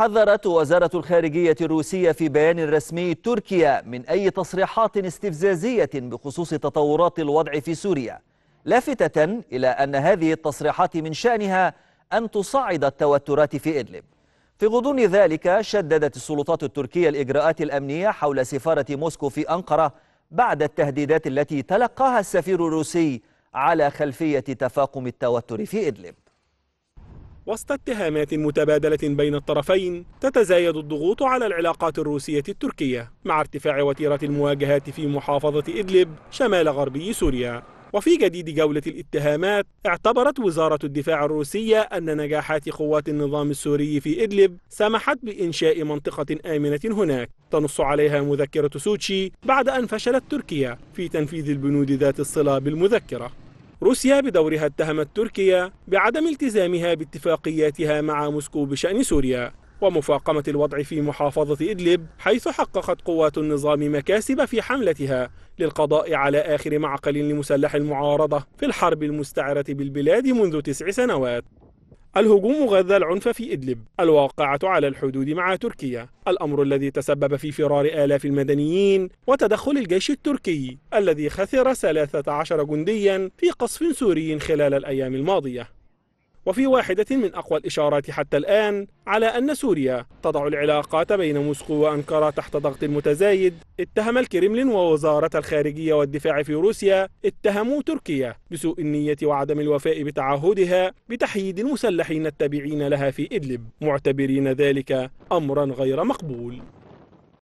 حذرت وزارة الخارجية الروسية في بيان رسمي تركيا من أي تصريحات استفزازية بخصوص تطورات الوضع في سوريا لافتة إلى أن هذه التصريحات من شأنها أن تصعد التوترات في إدلب في غضون ذلك شددت السلطات التركية الإجراءات الأمنية حول سفارة موسكو في أنقرة بعد التهديدات التي تلقاها السفير الروسي على خلفية تفاقم التوتر في إدلب وسط اتهامات متبادلة بين الطرفين تتزايد الضغوط على العلاقات الروسية التركية مع ارتفاع وتيرة المواجهات في محافظة إدلب شمال غربي سوريا وفي جديد جولة الاتهامات اعتبرت وزارة الدفاع الروسية أن نجاحات قوات النظام السوري في إدلب سمحت بإنشاء منطقة آمنة هناك تنص عليها مذكرة سوتشي بعد أن فشلت تركيا في تنفيذ البنود ذات الصلة بالمذكرة روسيا بدورها اتهمت تركيا بعدم التزامها باتفاقياتها مع موسكو بشأن سوريا ومفاقمة الوضع في محافظة إدلب حيث حققت قوات النظام مكاسب في حملتها للقضاء على آخر معقل لمسلح المعارضة في الحرب المستعرة بالبلاد منذ تسع سنوات الهجوم غذى العنف في إدلب الواقعة على الحدود مع تركيا الأمر الذي تسبب في فرار آلاف المدنيين وتدخل الجيش التركي الذي خسر 13 جنديا في قصف سوري خلال الأيام الماضية وفي واحدة من أقوى الإشارات حتى الآن على أن سوريا تضع العلاقات بين موسكو وأنقرة تحت ضغط متزايد اتهم الكرملين ووزارة الخارجية والدفاع في روسيا اتهموا تركيا بسوء النية وعدم الوفاء بتعهدها بتحييد المسلحين التابعين لها في إدلب معتبرين ذلك أمرا غير مقبول